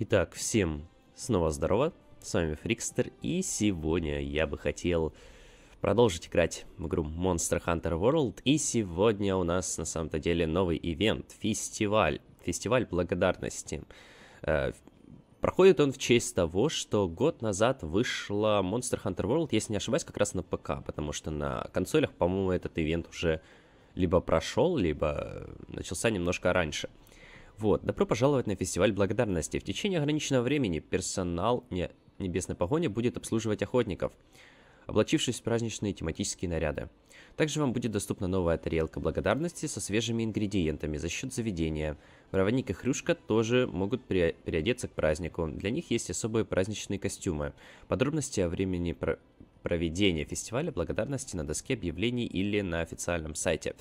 Итак, всем снова здорово, с вами Фрикстер, и сегодня я бы хотел продолжить играть в игру Monster Hunter World, и сегодня у нас на самом-то деле новый ивент, фестиваль, фестиваль благодарности. Э, проходит он в честь того, что год назад вышла Monster Hunter World, если не ошибаюсь, как раз на ПК, потому что на консолях, по-моему, этот ивент уже либо прошел, либо начался немножко раньше. Вот, добро пожаловать на фестиваль благодарности. В течение ограниченного времени персонал не, небесной погони будет обслуживать охотников, облачившись в праздничные тематические наряды. Также вам будет доступна новая тарелка благодарности со свежими ингредиентами за счет заведения. Проводник и Хрюшка тоже могут при... переодеться к празднику. Для них есть особые праздничные костюмы. Подробности о времени про... проведения фестиваля благодарности на доске объявлений или на официальном сайте.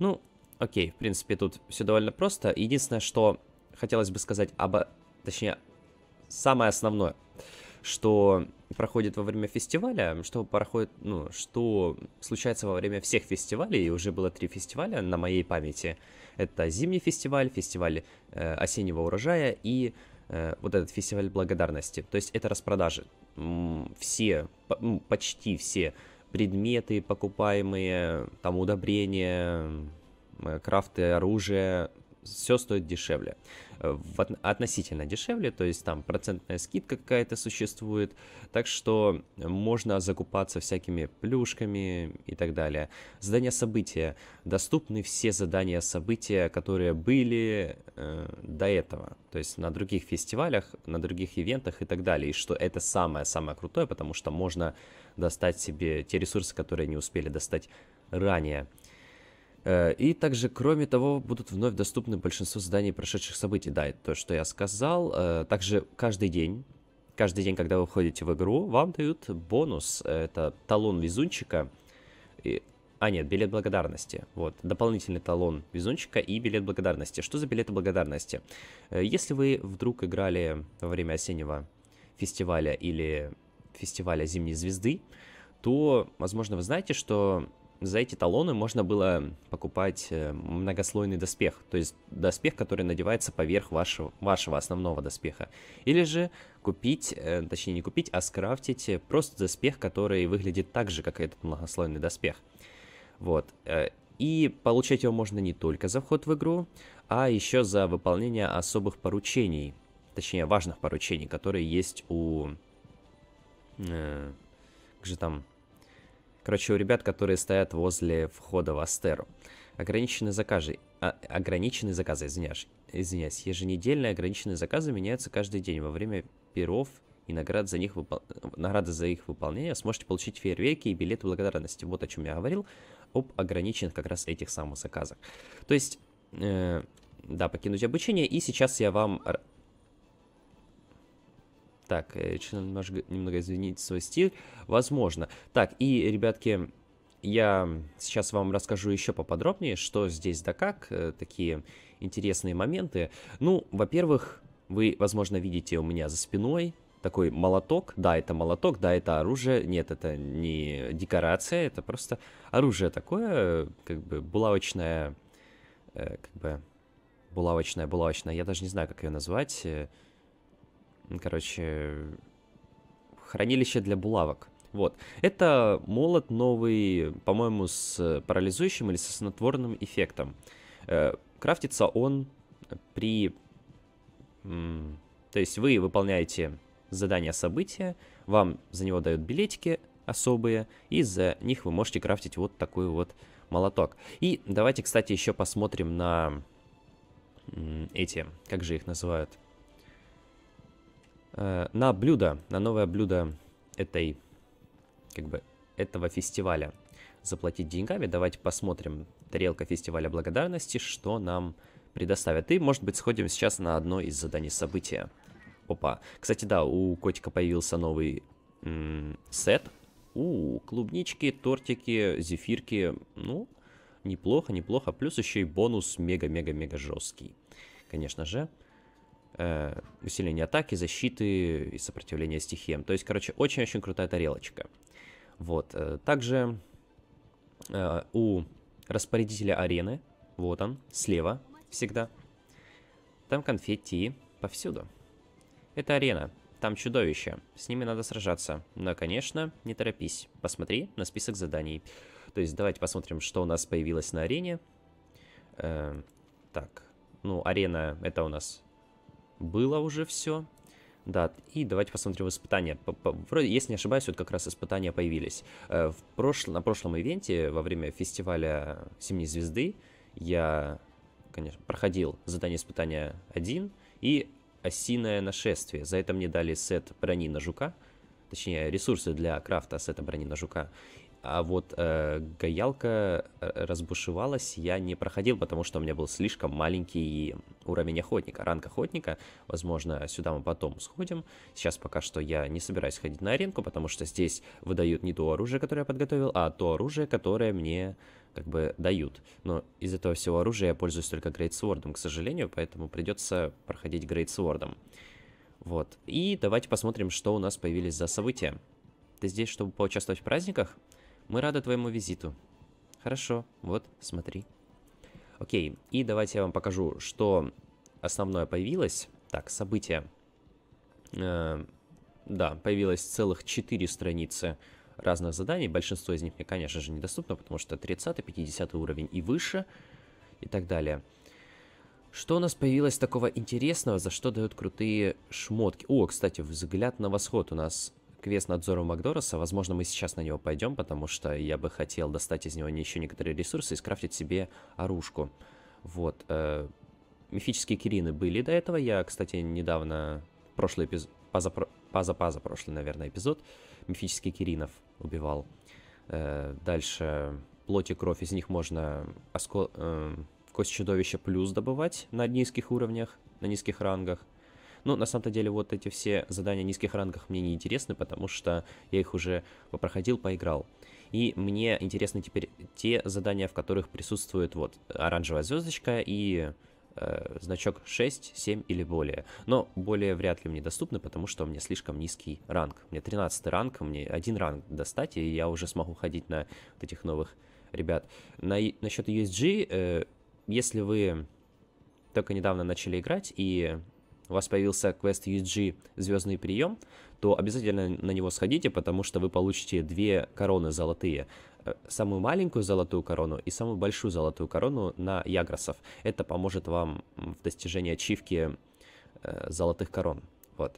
Ну, Окей, в принципе, тут все довольно просто. Единственное, что хотелось бы сказать об... А, точнее, самое основное, что проходит во время фестиваля, что проходит, ну, что случается во время всех фестивалей, и уже было три фестиваля на моей памяти. Это зимний фестиваль, фестиваль э, осеннего урожая и э, вот этот фестиваль благодарности. То есть это распродажи. Все, почти все предметы покупаемые, там удобрения, Э, крафты оружия, все стоит дешевле. Э, относительно дешевле, то есть там процентная скидка какая-то существует, так что можно закупаться всякими плюшками и так далее. Задания события. Доступны все задания события, которые были э, до этого, то есть на других фестивалях, на других ивентах и так далее. И что это самое-самое крутое, потому что можно достать себе те ресурсы, которые не успели достать ранее. Э, и также, кроме того, будут вновь доступны большинство заданий прошедших событий. Да, это то, что я сказал. Э, также каждый день каждый день, когда вы входите в игру, вам дают бонус. Это талон везунчика. И... А, нет, билет благодарности. Вот, дополнительный талон везунчика и билет благодарности. Что за билеты благодарности? Э, если вы вдруг играли во время осеннего фестиваля или фестиваля Зимней Звезды, то, возможно, вы знаете, что за эти талоны можно было покупать э, многослойный доспех, то есть доспех, который надевается поверх вашего, вашего основного доспеха. Или же купить, э, точнее не купить, а скрафтить э, просто доспех, который выглядит так же, как этот многослойный доспех. Вот. И получать его можно не только за вход в игру, а еще за выполнение особых поручений, точнее важных поручений, которые есть у... как же там Короче, у ребят, которые стоят возле входа в Астеру. Ограниченные заказы, а, ограниченные заказы, извиняюсь, извиняюсь, еженедельные ограниченные заказы меняются каждый день во время перов и наград за них выпол... награды за их выполнение сможете получить фейерверки и билеты благодарности. Вот о чем я говорил, об ограниченных как раз этих самых заказах. То есть, э, да, покинуть обучение, и сейчас я вам так, решил э, немножко, немного извинить свой стиль. Возможно. Так, и, ребятки, я сейчас вам расскажу еще поподробнее, что здесь да как, э, такие интересные моменты. Ну, во-первых, вы, возможно, видите у меня за спиной такой молоток. Да, это молоток, да, это оружие. Нет, это не декорация, это просто оружие такое, как бы булавочное, э, как бы булавочное, булавочное. Я даже не знаю, как ее назвать короче, хранилище для булавок. Вот. Это молот новый, по-моему, с парализующим или со снотворным эффектом. Э, крафтится он при... То есть вы выполняете задание события, вам за него дают билетики особые, и за них вы можете крафтить вот такой вот молоток. И давайте, кстати, еще посмотрим на эти, как же их называют, э, на блюдо, на новое блюдо этой, как бы, этого фестиваля заплатить деньгами. Давайте посмотрим тарелка фестиваля благодарности, что нам предоставят. И, может быть, сходим сейчас на одно из заданий события. Опа. Кстати, да, у котика появился новый сет. У, клубнички, тортики, зефирки. Ну, неплохо, неплохо. Плюс еще и бонус мега-мега-мега жесткий. Конечно же э, усиление атаки, защиты и сопротивления стихиям. То есть, короче, очень-очень крутая тарелочка. Вот. Э, также э, у распорядителя арены, вот он, слева всегда, там конфетти повсюду. Это арена, там чудовища, с ними надо сражаться. Но, конечно, не торопись, посмотри на список заданий. То есть давайте посмотрим, что у нас появилось на арене. Э, так, ну, арена это у нас было уже все. Да, и давайте посмотрим испытания. Вроде, если не ошибаюсь, вот как раз испытания появились. Э, в прошл... На прошлом ивенте, во время фестиваля Зимней Звезды, я, конечно, проходил задание испытания 1 и осиное нашествие. За это мне дали сет брони на жука, точнее ресурсы для крафта сета брони на жука. А вот э, гаялка э, разбушевалась, я не проходил, потому что у меня был слишком маленький уровень охотника, ранг охотника. Возможно, сюда мы потом сходим. Сейчас пока что я не собираюсь ходить на аренку, потому что здесь выдают не то оружие, которое я подготовил, а то оружие, которое мне как бы дают. Но из этого всего оружия я пользуюсь только грейтсвордом, к сожалению, поэтому придется проходить грейтсвордом. Вот. И давайте посмотрим, что у нас появились за события. Ты здесь, чтобы поучаствовать в праздниках? Мы рады твоему визиту. Хорошо, вот, смотри. Окей, и давайте я вам покажу, что основное появилось. Так, события. Э, да, появилось целых 4 страницы разных заданий. Большинство из них мне, конечно же, недоступно, потому что 30, 50 уровень и выше, и так далее. Что у нас появилось такого интересного, за что дают крутые шмотки? О, кстати, взгляд на восход у нас квест над Зором Макдораса. Возможно, мы сейчас на него пойдем, потому что я бы хотел достать из него еще некоторые ресурсы и скрафтить себе оружку. Вот. Э, мифические Кирины были до этого. Я, кстати, недавно... Прошлый эпизод... Позапро... Паза-паза прошлый, наверное, эпизод. Мифический Киринов убивал. Э, дальше. Плоть и кровь. Из них можно... Оско... Э, кость чудовища плюс добывать на низких уровнях, на низких рангах. Ну, на самом-то деле, вот эти все задания низких рангах мне не интересны, потому что я их уже проходил, поиграл. И мне интересны теперь те задания, в которых присутствует вот оранжевая звездочка и э, значок 6, 7 или более. Но более вряд ли мне доступны, потому что у меня слишком низкий ранг. Мне 13 ранг, мне один ранг достать, и я уже смогу ходить на вот этих новых ребят. На, насчет USG, э, если вы только недавно начали играть и у вас появился квест UG «Звездный прием», то обязательно на него сходите, потому что вы получите две короны золотые. Э, самую маленькую золотую корону и самую большую золотую корону на Ягросов. Это поможет вам в достижении ачивки э, золотых корон. Вот.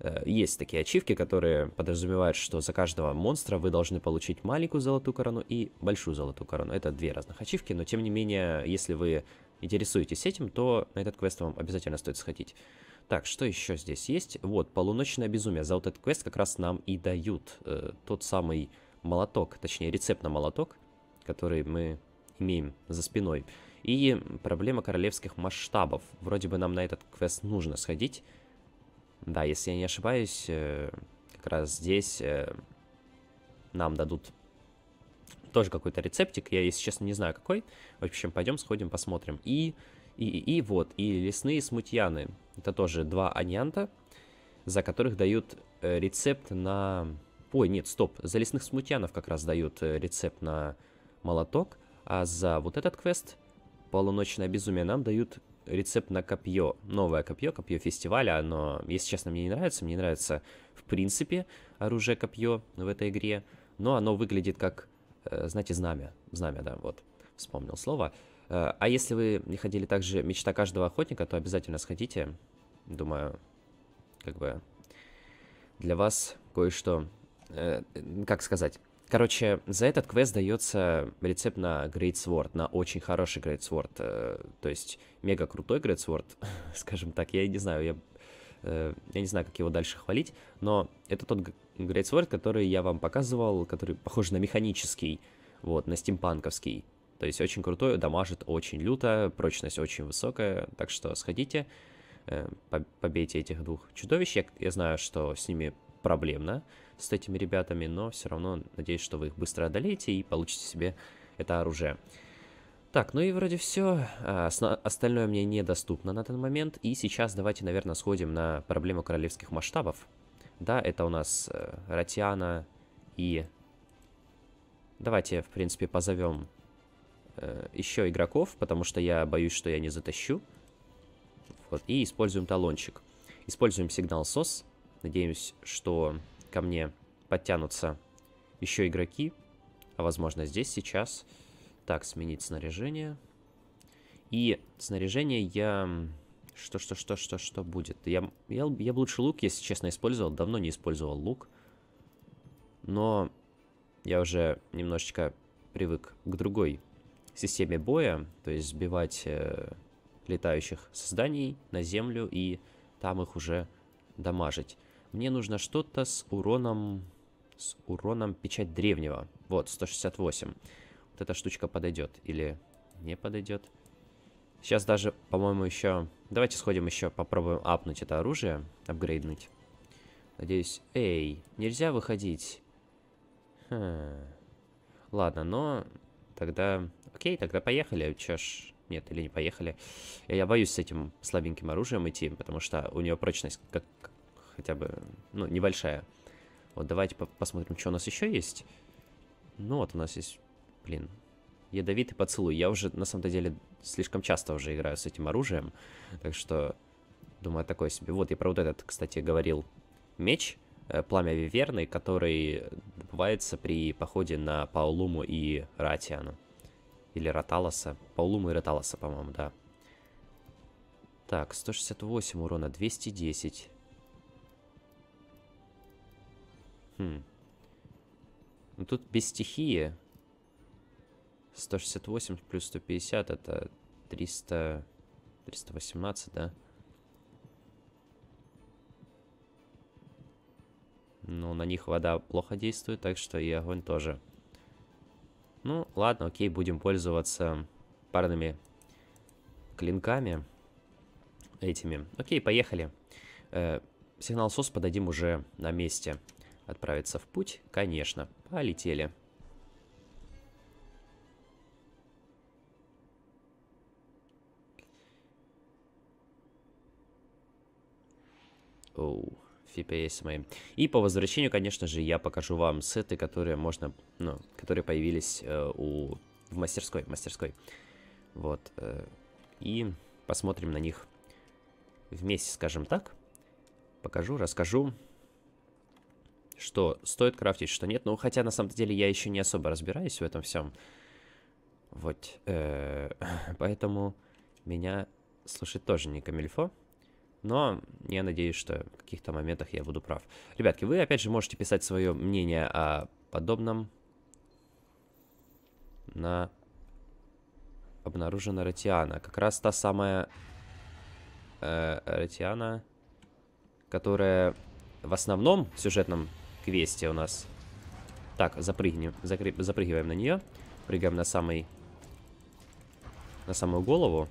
Э, есть такие ачивки, которые подразумевают, что за каждого монстра вы должны получить маленькую золотую корону и большую золотую корону. Это две разных ачивки, но тем не менее, если вы интересуетесь этим, то на этот квест вам обязательно стоит сходить. Так, что еще здесь есть? Вот, полуночное безумие. За вот этот квест как раз нам и дают э, тот самый молоток, точнее рецепт на молоток, который мы имеем за спиной. И проблема королевских масштабов. Вроде бы нам на этот квест нужно сходить. Да, если я не ошибаюсь, э, как раз здесь э, нам дадут тоже какой-то рецептик, я, если честно, не знаю какой. В общем, пойдем сходим, посмотрим. И, и, и вот, и лесные смутьяны. Это тоже два анианта, за которых дают э, рецепт на... Ой, нет, стоп, за лесных смутьянов как раз дают э, рецепт на молоток, а за вот этот квест «Полуночное безумие» нам дают рецепт на копье. Новое копье, копье фестиваля. Оно, если честно, мне не нравится. Мне нравится, в принципе, оружие копье в этой игре. Но оно выглядит как Э, знаете, знамя, знамя, да, вот, вспомнил слово. Э, а если вы не ходили также «Мечта каждого охотника», то обязательно сходите. Думаю, как бы для вас кое-что, э, как сказать, Короче, за этот квест дается рецепт на Great Sword, на очень хороший Great Sword, э, то есть мега крутой Great Sword, скажем так. Я не знаю, я Э, я не знаю, как его дальше хвалить, но это тот Greatsword, который я вам показывал, который похож на механический, вот, на стимпанковский. То есть очень крутой, дамажит очень люто, прочность очень высокая, так что сходите, э, побейте этих двух чудовищ. Я, я знаю, что с ними проблемно, с этими ребятами, но все равно надеюсь, что вы их быстро одолеете и получите себе это оружие. Так, ну и вроде все. А, остальное мне недоступно на данный момент. И сейчас давайте, наверное, сходим на проблему королевских масштабов. Да, это у нас э, Ратиана и... Давайте, в принципе, позовем э, еще игроков, потому что я боюсь, что я не затащу. Вот, и используем талончик. Используем сигнал SOS. Надеюсь, что ко мне подтянутся еще игроки. А возможно здесь сейчас... Так, сменить снаряжение. И снаряжение я... Что, что, что, что, что будет? Я, я, я бы лучше лук, если честно, использовал. Давно не использовал лук. Но я уже немножечко привык к другой системе боя. То есть сбивать э, летающих созданий на землю и там их уже дамажить. Мне нужно что-то с уроном... С уроном печать древнего. Вот, 168 эта штучка подойдет или не подойдет. Сейчас даже, по-моему, еще... Давайте сходим еще, попробуем апнуть это оружие, апгрейднуть. Надеюсь... Эй, нельзя выходить. Хм. Ладно, но тогда... Окей, тогда поехали. Че ж... Нет, или не поехали. Я, я боюсь с этим слабеньким оружием идти, потому что у нее прочность как хотя бы, ну, небольшая. Вот давайте по посмотрим, что у нас еще есть. Ну, вот у нас есть Блин. Ядовитый поцелуй. Я уже, на самом-то деле, слишком часто уже играю с этим оружием. Так что, думаю, такое себе. Вот, я про вот этот, кстати, говорил. Меч, э, пламя Виверны, который добывается при походе на Паулуму и Ратиану. Или Роталоса. Паулуму и Роталоса, по-моему, да. Так, 168 урона, 210. Хм. Ну, тут без стихии 168 плюс 150 это 300... 318, да? ну на них вода плохо действует, так что и огонь тоже. Ну, ладно, окей, будем пользоваться парными клинками. Этими. Окей, поехали. Э, сигнал СОС подадим уже на месте. Отправиться в путь? Конечно. Полетели. Оу, FPS мои. И по возвращению, конечно же, я покажу вам сеты, которые можно, ну, которые появились э, у в мастерской, мастерской. Вот. Э, и посмотрим на них вместе, скажем так. Покажу, расскажу, что стоит крафтить, что нет. Ну, хотя, на самом деле, я еще не особо разбираюсь в этом всем. Вот. Э, поэтому меня слушать тоже не камильфо. Но я надеюсь, что в каких-то моментах я буду прав. Ребятки, вы опять же можете писать свое мнение о подобном на обнаружена Ротиана. Как раз та самая э, Ротиана, которая в основном в сюжетном квесте у нас... Так, запрыгнем, запрыгиваем на нее. Прыгаем на самый... На самую голову.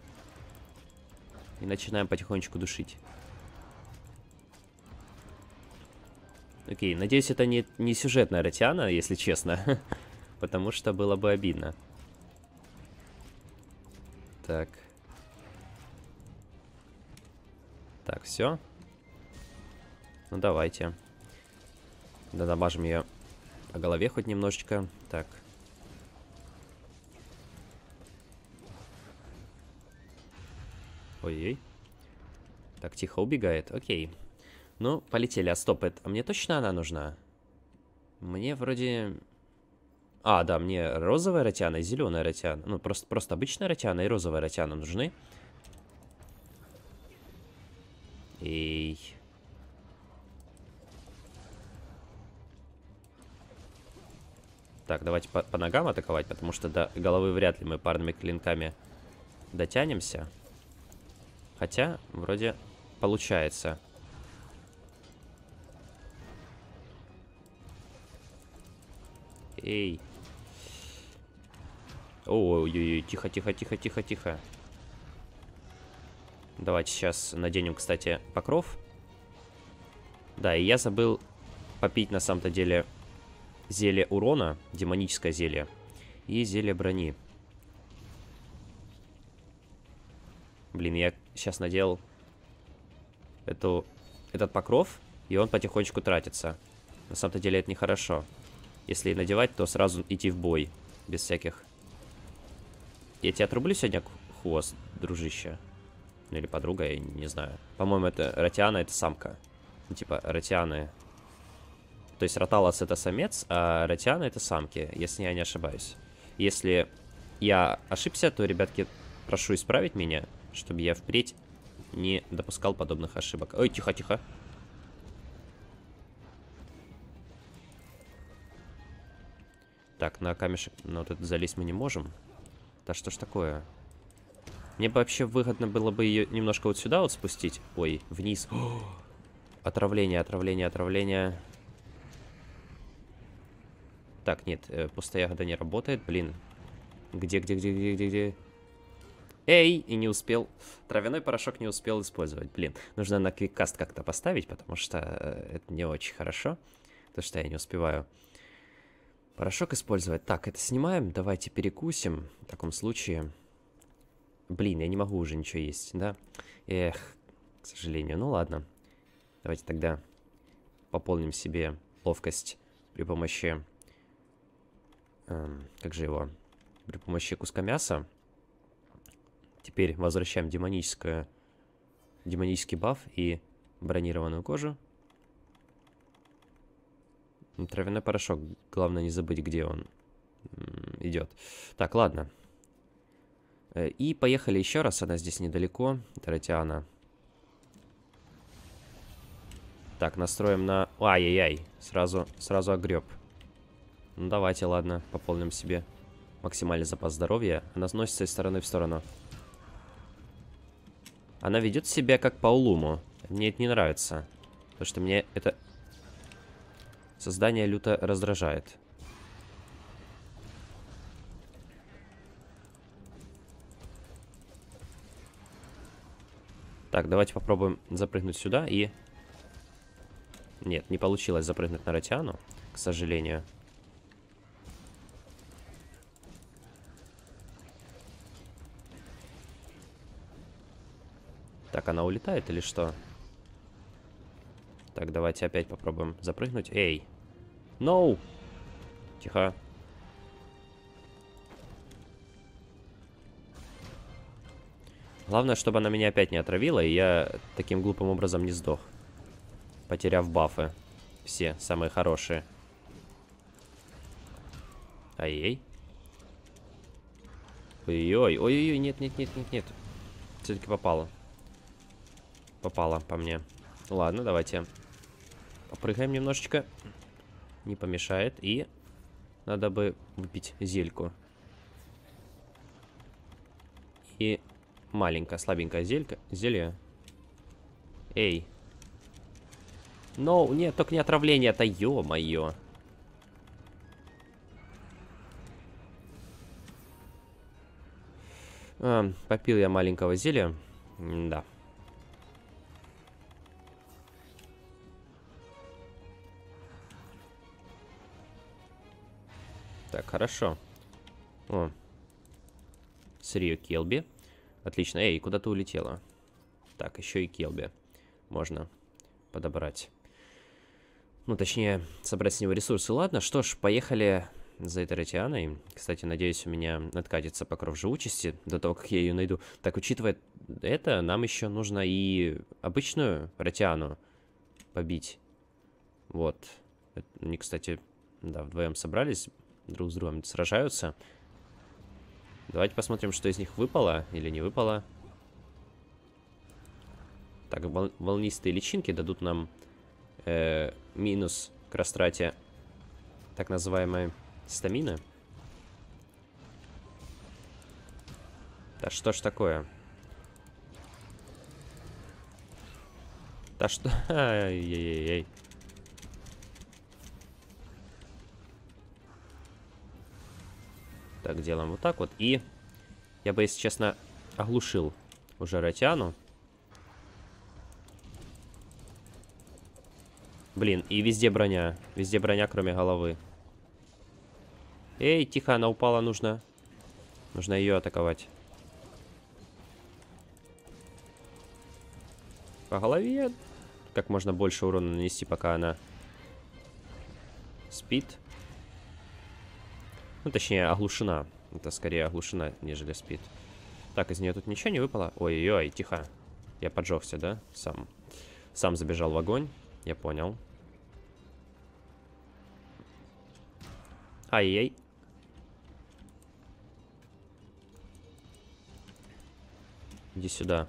И начинаем потихонечку душить. Окей, надеюсь, это не, не сюжетная Ротиана, если честно. Потому что было бы обидно. Так. Так, все. Ну, давайте. Да, намажем ее по голове хоть немножечко. Так, Ой-ой. Так, тихо убегает. Окей. Ну, полетели. А стоп, это... А мне точно она нужна? Мне вроде... А, да, мне розовая ротяна и зеленая ротяна. Ну, просто, просто обычная ротяна и розовая ротяна нужны. Эй. Так, давайте по, по ногам атаковать, потому что до головы вряд ли мы парными клинками дотянемся. Хотя, вроде, получается. Эй. Ой-ой-ой, тихо-тихо-тихо-тихо-тихо. Давайте сейчас наденем, кстати, покров. Да, и я забыл попить на самом-то деле зелье урона, демоническое зелье, и зелье брони. Блин, я сейчас надел эту, этот покров, и он потихонечку тратится. На самом-то деле это нехорошо. Если надевать, то сразу идти в бой. Без всяких... Я тебя отрублю сегодня хвост, дружище? Ну или подруга, я не знаю. По-моему, это Ротиана, это самка. Ну, типа, Ротианы... То есть Роталас это самец, а Ротиана это самки, если я не ошибаюсь. Если я ошибся, то, ребятки, прошу исправить меня чтобы я впредь не допускал подобных ошибок. Ой, тихо-тихо. Так, на камешек, на вот этот залезть мы не можем. Да что ж такое? Мне бы вообще выгодно было бы ее немножко вот сюда вот спустить. Ой, вниз. О! Отравление, отравление, отравление. Так, нет, э, пустая года не работает, блин. Где, где, где, где, где, где? Эй! И не успел. Травяной порошок не успел использовать. Блин, нужно на квиккаст как-то поставить, потому что э, это не очень хорошо. то что я не успеваю порошок использовать. Так, это снимаем. Давайте перекусим. В таком случае... Блин, я не могу уже ничего есть, да? Эх, к сожалению. Ну ладно. Давайте тогда пополним себе ловкость при помощи... Эм, как же его? При помощи куска мяса. Теперь возвращаем демоническое, демонический баф и бронированную кожу. Ну, травяной порошок. Главное не забыть, где он идет. Так, ладно. Э, и поехали еще раз. Она здесь недалеко. Таратиана. Так, настроим на... Ай-яй-яй. Сразу, сразу огреб. Ну, давайте, ладно. Пополним себе максимальный запас здоровья. Она сносится из стороны в сторону. Она ведет себя как по улуму. Мне это не нравится. Потому что мне это создание люто раздражает. Так, давайте попробуем запрыгнуть сюда и... Нет, не получилось запрыгнуть на Ротиану, к сожалению. Так, она улетает или что? Так, давайте опять попробуем запрыгнуть. Эй! No! Тихо. Главное, чтобы она меня опять не отравила, и я таким глупым образом не сдох. Потеряв бафы. Все самые хорошие. Ай-яй. Ой-ой, ой-ой, нет-нет-нет-нет-нет. Все-таки попало попало по мне. Ладно, давайте попрыгаем немножечко. Не помешает. И надо бы выпить зельку. И маленькая, слабенькая зелька. Зелье. Эй. Но, нет, только не отравление, это ё-моё. А, попил я маленького зелья. М да. Так, хорошо. О. Сырье Келби. Отлично. Эй, куда ты улетела? Так, еще и Келби. Можно подобрать. Ну, точнее, собрать с него ресурсы. Ладно, что ж, поехали за Этератианой. Кстати, надеюсь, у меня откатится покров живучести до того, как я ее найду. Так, учитывая это, нам еще нужно и обычную ротиану побить. Вот. Они, кстати, да, вдвоем собрались друг с другом сражаются. Давайте посмотрим, что из них выпало или не выпало. Так, вол волнистые личинки дадут нам э, минус к растрате так называемой стамины. Да что ж такое? Да что... Ай-яй-яй-яй. Так, делаем вот так вот. И я бы, если честно, оглушил уже Ротяну. Блин, и везде броня. Везде броня, кроме головы. Эй, тихо, она упала, нужно... Нужно ее атаковать. По голове как можно больше урона нанести, пока она спит. Ну, точнее, оглушена. Это скорее оглушена, нежели спит. Так, из нее тут ничего не выпало? Ой-ой-ой, тихо. Я поджегся, да? Сам. Сам забежал в огонь. Я понял. Ай-яй. Иди сюда.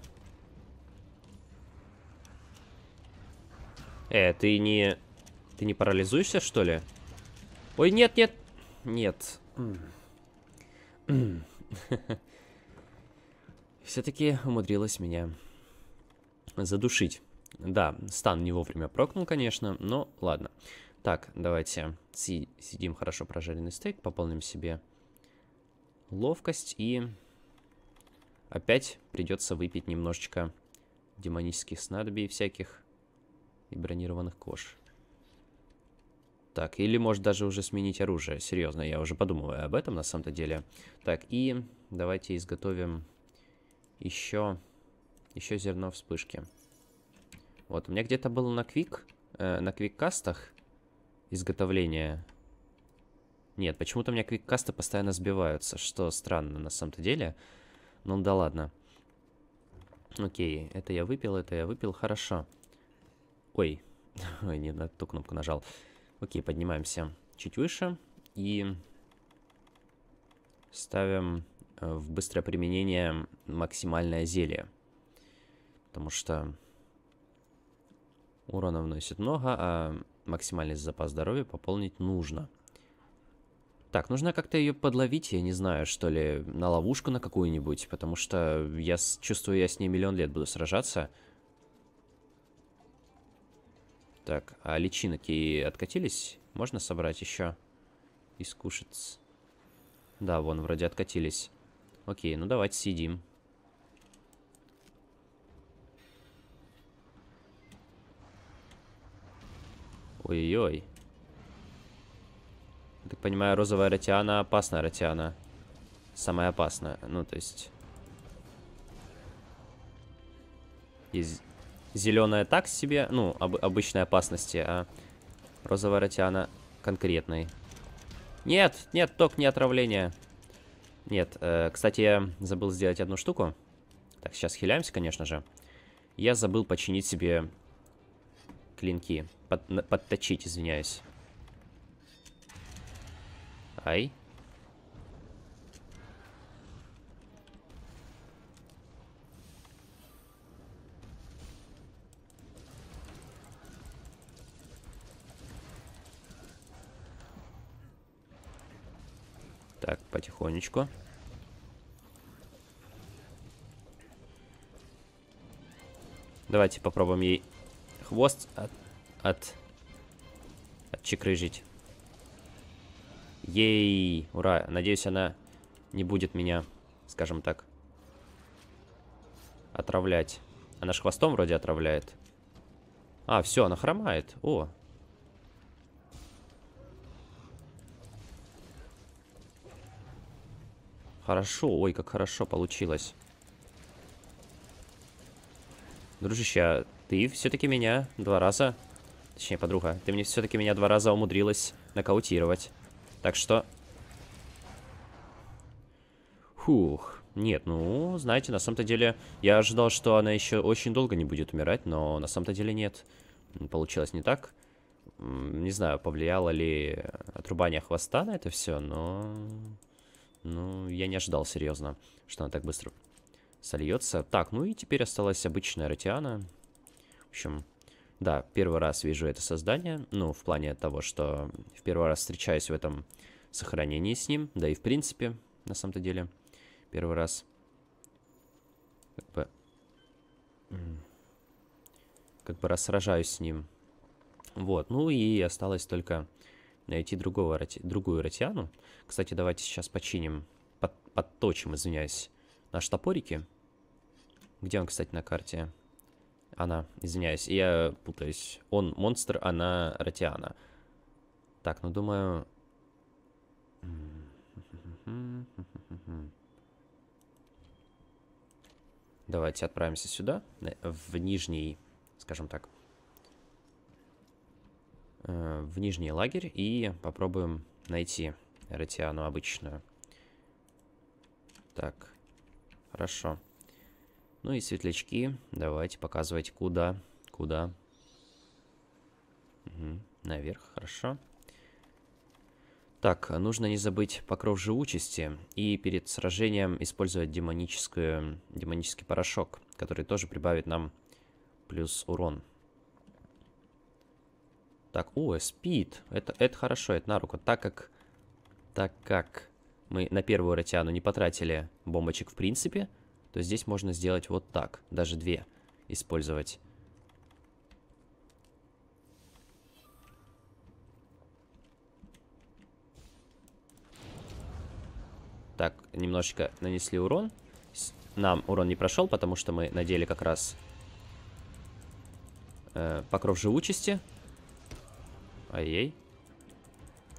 Э, ты не... Ты не парализуешься, что ли? Ой, нет-нет, нет. Все-таки умудрилась меня задушить. Да, стан не вовремя прокнул, конечно, но ладно. Так, давайте си сидим хорошо прожаренный стейк, пополним себе ловкость и опять придется выпить немножечко демонических снадобий всяких и бронированных кож. Так, или может даже уже сменить оружие. Серьезно, я уже подумываю об этом на самом-то деле. Так, и давайте изготовим еще, еще зерно вспышки. Вот, у меня где-то было на квик, э, на квиккастах изготовление. Нет, почему-то у меня квик касты постоянно сбиваются, что странно на самом-то деле. Ну да ладно. Окей, это я выпил, это я выпил, хорошо. Ой, ой, не на ту кнопку нажал. Э, Окей, поднимаемся чуть выше и ставим э, в быстрое применение максимальное зелье. Потому что урона вносит много, а максимальный запас здоровья пополнить нужно. Так, нужно как-то ее подловить, я не знаю, что ли, на ловушку на какую-нибудь, потому что я чувствую, я с ней миллион лет буду сражаться, так, а личинки откатились? Можно собрать еще? И скушать. Да, вон, вроде откатились. Окей, ну давайте сидим. Ой-ой-ой. Так понимаю, розовая ротиана опасная ротиана. Самая опасная. Ну, то есть... Есть Зеленая так себе, ну, об обычной опасности, а розовая ротиана конкретной. Нет, нет, ток не отравление. Нет, э, кстати, я забыл сделать одну штуку. Так, сейчас хиляемся, конечно же. Я забыл починить себе клинки. Под, подточить, извиняюсь. Ай. Так, потихонечку. Давайте попробуем ей хвост от... от... отчекрыжить. Ей! Ура! Надеюсь, она не будет меня, скажем так, отравлять. Она ж хвостом вроде отравляет. А, все, она хромает. О, Хорошо, ой, как хорошо получилось. Дружище, ты все-таки меня два раза... Точнее, подруга, ты мне все-таки меня два раза умудрилась нокаутировать. Так что... Фух. Нет, ну, знаете, на самом-то деле... Я ожидал, что она еще очень долго не будет умирать, но на самом-то деле нет. Получилось не так. Не знаю, повлияло ли отрубание хвоста на это все, но... Ну, я не ожидал, серьезно, что она так быстро сольется. Так, ну и теперь осталась обычная Ротиана. В общем, да, первый раз вижу это создание. Ну, в плане того, что в первый раз встречаюсь в этом сохранении с ним. Да и в принципе, на самом-то деле, первый раз. Как бы... Как бы раз с ним. Вот, ну и осталось только найти другого, рати... другую ротиану. Кстати, давайте сейчас починим, под... подточим, извиняюсь, наши топорики. Где он, кстати, на карте? Она, извиняюсь, я путаюсь. Он монстр, она ротиана. Так, ну думаю... Давайте отправимся сюда, в нижний, скажем так, Э, в нижний лагерь и попробуем найти ротиану обычную. Так, хорошо. Ну и светлячки, давайте показывать куда, куда. Угу, наверх, хорошо. Так, нужно не забыть покров живучести и перед сражением использовать демоническую, демонический порошок, который тоже прибавит нам плюс урон. Так, о, спид. Это, это хорошо, это на руку. Так как... Так как мы на первую ротиану не потратили бомбочек в принципе, то здесь можно сделать вот так. Даже две использовать. Так, немножечко нанесли урон. Нам урон не прошел, потому что мы надели как раз э, покров живучести. Ай-яй.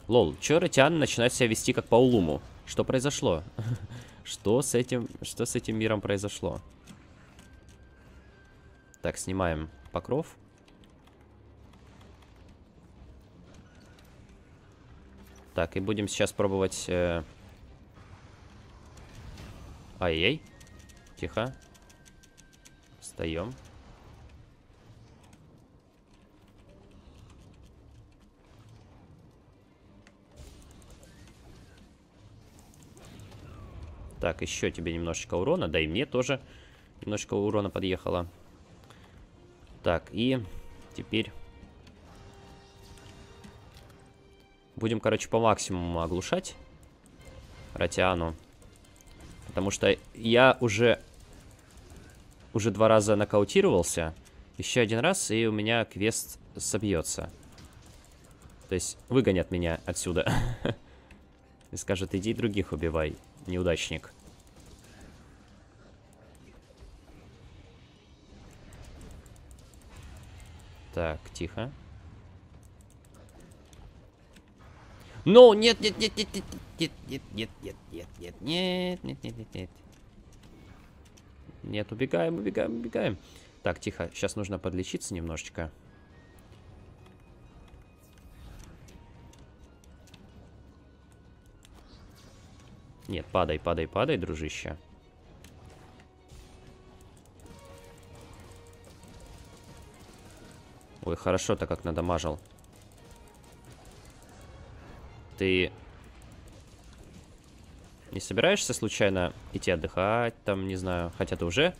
Лол, чё Ратиан начинает себя вести как по улуму? Что произошло? Что с этим... Что с этим миром произошло? Так, снимаем покров. Так, и будем сейчас пробовать... Э... Ай-яй. Тихо. Встаем. Так, еще тебе немножечко урона. Да и мне тоже немножечко урона подъехало. Так, и теперь... Будем, короче, по максимуму оглушать Ротиану. Потому что я уже... Уже два раза нокаутировался. Еще один раз, и у меня квест собьется. То есть выгонят меня отсюда. И скажут, иди других убивай неудачник. Так, тихо. Ну, нет, нет, нет, нет, нет, нет, нет, нет, нет, нет, нет, нет, нет, нет, нет, нет. Нет, убегаем, убегаем, убегаем. Так, тихо, сейчас нужно подлечиться немножечко. Нет, падай, падай, падай, дружище. Ой, хорошо-то как надамажил. Ты не собираешься случайно идти отдыхать там, не знаю, хотя ты уже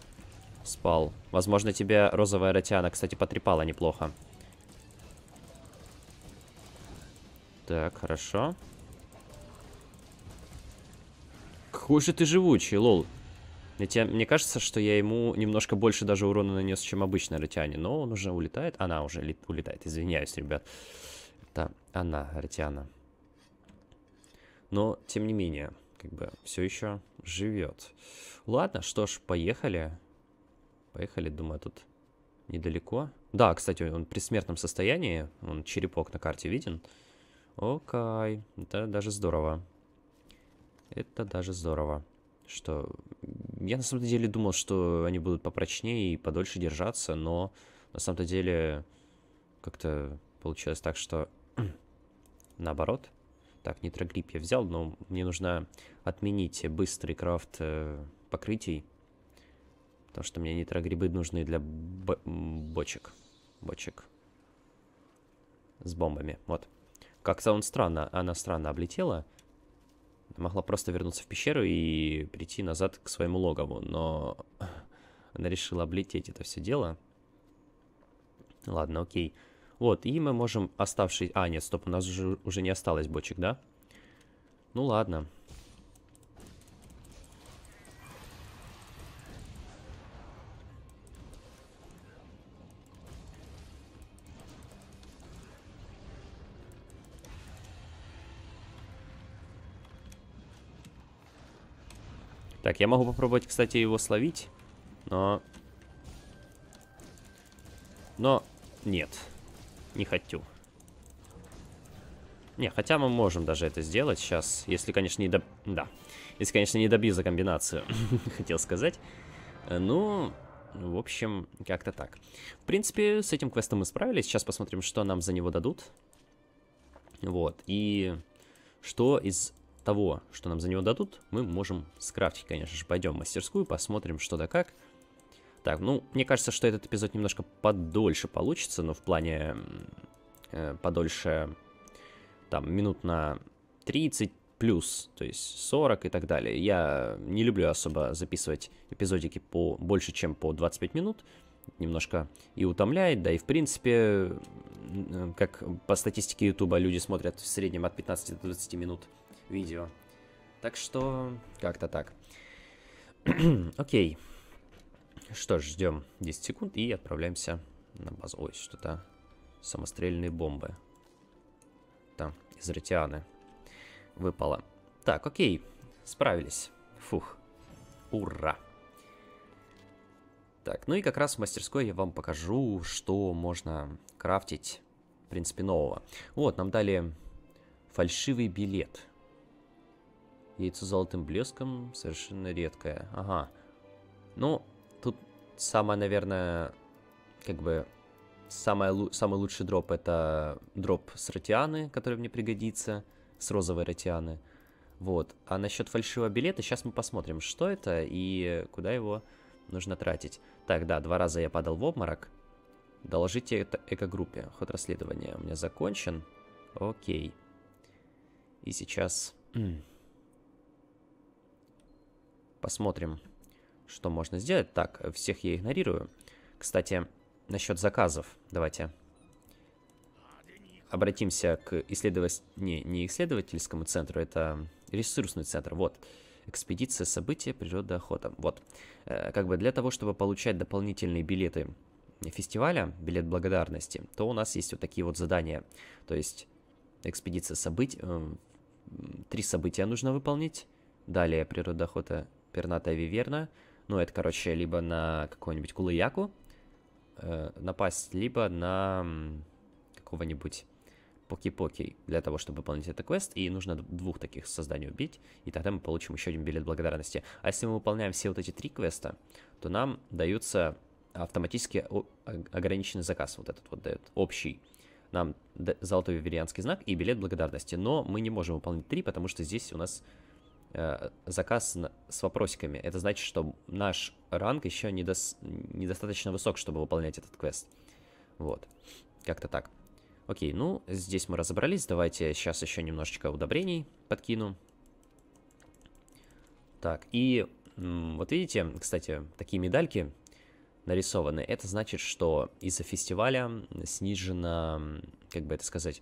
спал? Возможно, тебя розовая ротяна, кстати, потрепала неплохо. Так, хорошо. Хорошо. Какой же ты живучий, лол. Хотя, мне кажется, что я ему немножко больше даже урона нанес, чем обычно Ротяне. Но он уже улетает. Она уже улетает, извиняюсь, ребят. Это она, Ротяна. Но, тем не менее, как бы все еще живет. Ладно, что ж, поехали. Поехали, думаю, тут недалеко. Да, кстати, он при смертном состоянии. Он черепок на карте виден. Окей, это даже здорово. Это даже здорово. Что я на самом деле думал, что они будут попрочнее и подольше держаться, но на самом-то деле как-то получилось так, что наоборот. Так, нитроглип я взял, но мне нужно отменить быстрый крафт э, покрытий, потому что мне нитрогрибы нужны для бочек. Бочек. С бомбами, вот. Как-то он странно, она странно облетела, могла просто вернуться в пещеру и прийти назад к своему логову, но она решила облететь это все дело. Ладно, окей. Вот, и мы можем оставший... А, нет, стоп, у нас уже, уже не осталось бочек, да? Ну ладно. Так, я могу попробовать, кстати, его словить, но... Но нет, не хочу. Не, хотя мы можем даже это сделать сейчас, если, конечно, не до... Да, если, конечно, не добью за комбинацию, хотел сказать. Э, ну, в общем, как-то так. В принципе, с этим квестом мы справились. Сейчас посмотрим, что нам за него дадут. Вот, и что из того, что нам за него дадут, мы можем скрафтить, конечно же. Пойдем в мастерскую, посмотрим, что да как. Так, ну, мне кажется, что этот эпизод немножко подольше получится, но в плане э, подольше, там, минут на 30 плюс, то есть 40 и так далее. Я не люблю особо записывать эпизодики по больше, чем по 25 минут. Немножко и утомляет, да и в принципе, э, как по статистике Ютуба люди смотрят в среднем от 15 до 20 минут видео. Так что как-то так. Окей. Что ж, ждем 10 секунд и отправляемся на базу. Ой, что-то самострельные бомбы. Там, из ретианы. Выпало. Так, окей. Справились. Фух. Ура. Так, ну и как раз в мастерской я вам покажу, что можно крафтить, в принципе, нового. Вот, нам дали фальшивый билет. Яйцо с золотым блеском совершенно редкое. Ага. Ну, тут самое, наверное, как бы... Самое, самый лучший дроп это дроп с ротианы, который мне пригодится, с розовой ротианы. Вот. А насчет фальшивого билета сейчас мы посмотрим, что это и куда его нужно тратить. Так, да, два раза я падал в обморок. Доложите это эко-группе. Ход расследования у меня закончен. Окей. И сейчас... Посмотрим, что можно сделать. Так, всех я игнорирую. Кстати, насчет заказов. Давайте обратимся к исследовать... не, не исследовательскому центру, это ресурсный центр. Вот. Экспедиция, события, природа, охота. Вот. Э, как бы для того, чтобы получать дополнительные билеты фестиваля, билет благодарности, то у нас есть вот такие вот задания. То есть экспедиция событий, э, три события нужно выполнить. Далее природа охота пернатая виверна. Ну, это, короче, либо на какого-нибудь кулыяку э, напасть, либо на какого-нибудь поки-поки для того, чтобы выполнить этот квест, и нужно двух таких созданий убить, и тогда мы получим еще один билет благодарности. А если мы выполняем все вот эти три квеста, то нам даются автоматически а, ограниченный заказ, вот этот вот дает, общий. Нам золотой виверианский знак и билет благодарности, но мы не можем выполнить три, потому что здесь у нас Э, заказ с вопросиками. Это значит, что наш ранг еще недос... недостаточно высок, чтобы выполнять этот квест. Вот. Как-то так. Окей, ну, здесь мы разобрались. Давайте сейчас еще немножечко удобрений подкину. Так, и вот видите, кстати, такие медальки нарисованы. Это значит, что из-за фестиваля снижена, как бы это сказать,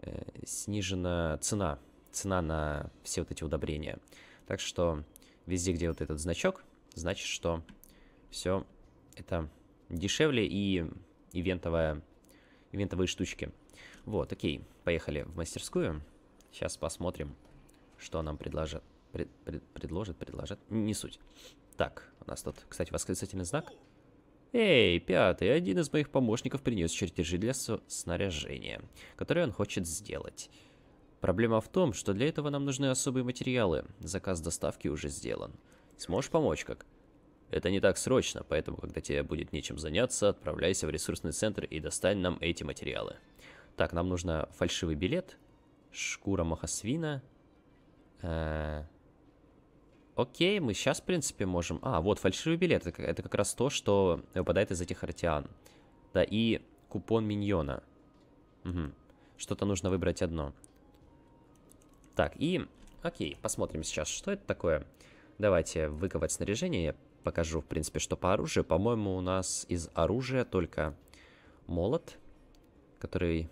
э, снижена цена цена на все вот эти удобрения. Так что везде, где вот этот значок, значит, что все это дешевле и ивентовая, ивентовые штучки. Вот, окей, поехали в мастерскую. Сейчас посмотрим, что нам предложат. Пред, пред, предложат, предложат. Не суть. Так, у нас тут, кстати, восклицательный знак. Эй, пятый, один из моих помощников принес чертежи для снаряжения, которые он хочет сделать. Проблема в том, что для этого нам нужны особые материалы. Заказ доставки уже сделан. Сможешь помочь как? Это не так срочно, поэтому, когда тебе будет нечем заняться, отправляйся в ресурсный центр и достань нам эти материалы. Так, нам нужно фальшивый билет, шкура махосвина. Э -э Окей, мы сейчас, в принципе, можем... А, вот, фальшивый билет, это, это как раз то, что выпадает из этих артиан. Да, и купон миньона. Угу. Что-то нужно выбрать одно. Так, и... Окей, посмотрим сейчас, что это такое. Давайте выковать снаряжение. Я покажу, в принципе, что по оружию. По-моему, у нас из оружия только молот, который...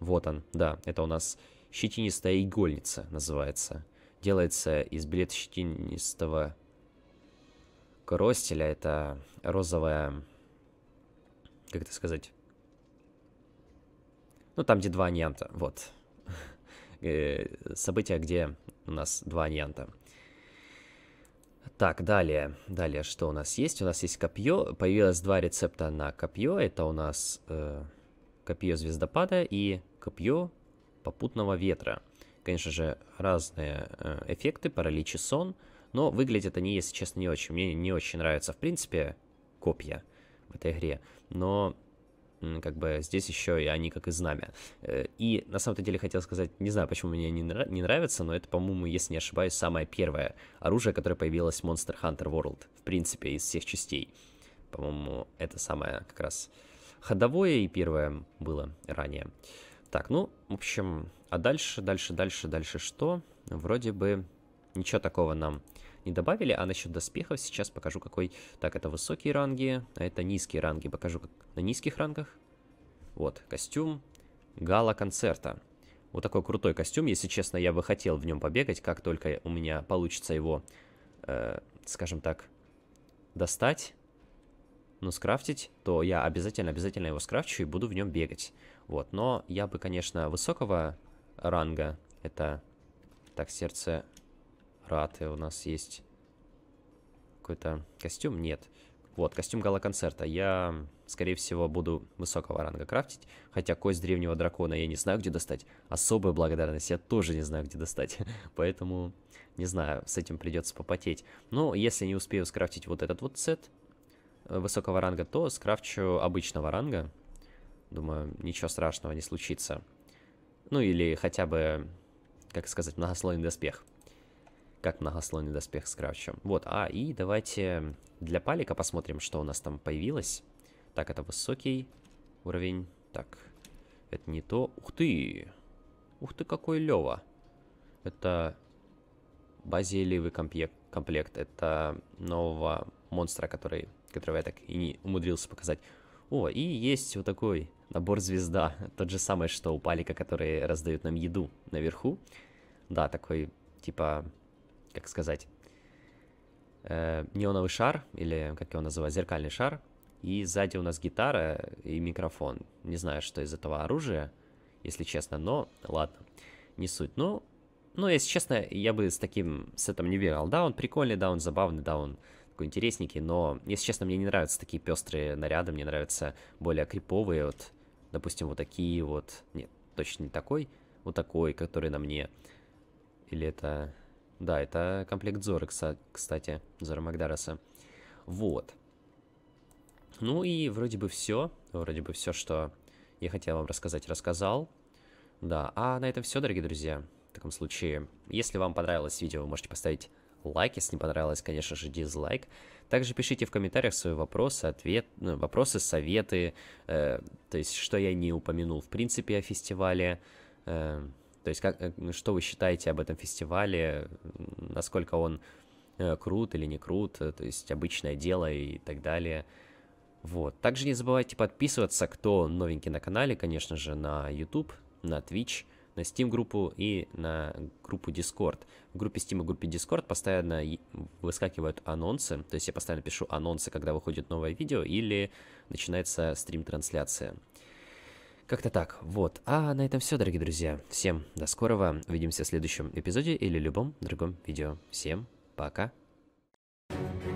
Вот он, да, это у нас щетинистая игольница называется. Делается из билета щетинистого кростеля. Это розовая... Как это сказать? Ну, там, где два анианта, вот. Э, события, где у нас два Альянта. Так, далее, далее, что у нас есть? У нас есть копье, появилось два рецепта на копье, это у нас э, копье звездопада и копье попутного ветра. Конечно же, разные э, эффекты, паралич и сон, но выглядят они, если честно, не очень. Мне не очень нравятся, в принципе, копья в этой игре, но как бы здесь еще и они как и знамя. Э, и на самом-то деле хотел сказать, не знаю, почему мне не, не нравится, но это, по-моему, если не ошибаюсь, самое первое оружие, которое появилось в Monster Hunter World, в принципе, из всех частей. По-моему, это самое как раз ходовое и первое было ранее. Так, ну, в общем, а дальше, дальше, дальше, дальше что? Вроде бы ничего такого нам не добавили. А насчет доспехов сейчас покажу, какой... Так, это высокие ранги, а это низкие ранги. Покажу, как на низких рангах. Вот, костюм гала-концерта. Вот такой крутой костюм. Если честно, я бы хотел в нем побегать, как только у меня получится его, э, скажем так, достать, ну, скрафтить, то я обязательно-обязательно его скрафчу и буду в нем бегать. Вот, но я бы, конечно, высокого ранга, это... Так, сердце раты у нас есть. Какой-то костюм? Нет. Вот, костюм гала-концерта. Я, скорее всего, буду высокого ранга крафтить. Хотя кость древнего дракона я не знаю, где достать. Особая благодарность я тоже не знаю, где достать. Поэтому, не знаю, с этим придется попотеть. Но если не успею скрафтить вот этот вот сет э, высокого ранга, то скрафчу обычного ранга. Думаю, ничего страшного не случится. Ну или хотя бы, как сказать, многослойный доспех как многослойный доспех с кравчем. Вот, а, и давайте для палика посмотрим, что у нас там появилось. Так, это высокий уровень. Так, это не то. Ух ты! Ух ты, какой Лева! Это базилиевый комплект, комплект. Это нового монстра, который, которого я так и не умудрился показать. О, и есть вот такой набор звезда. Тот же самый, что у палика, который раздают нам еду наверху. Да, такой, типа, как сказать, э, неоновый шар, или как его называют, зеркальный шар. И сзади у нас гитара и микрофон. Не знаю, что из этого оружия, если честно, но ладно, не суть. Ну, ну, если честно, я бы с таким сетом не верил. Да, он прикольный, да, он забавный, да, он такой интересненький, но, если честно, мне не нравятся такие пестрые наряды, мне нравятся более криповые, вот, допустим, вот такие вот, нет, точно не такой, вот такой, который на мне. Или это да, это комплект Зоры, кстати, Зора Магдараса. Вот. Ну и вроде бы все. Вроде бы все, что я хотел вам рассказать, рассказал. Да, а на этом все, дорогие друзья. В таком случае, если вам понравилось видео, вы можете поставить лайк, если не понравилось, конечно же, дизлайк. Также пишите в комментариях свои вопросы, ответ, ну, вопросы, советы, э, то есть, что я не упомянул, в принципе, о фестивале. Э, то есть, как, э, что вы считаете об этом фестивале, насколько он э, крут или не крут, э, то есть обычное дело и так далее. Вот. Также не забывайте подписываться, кто новенький на канале, конечно же, на YouTube, на Twitch, на Steam группу и на группу Discord. В группе Steam и группе Discord постоянно выскакивают анонсы, то есть я постоянно пишу анонсы, когда выходит новое видео или начинается стрим-трансляция. Как-то так. Вот. А на этом все, дорогие друзья. Всем до скорого. Увидимся в следующем эпизоде или любом другом видео. Всем пока. Thank you.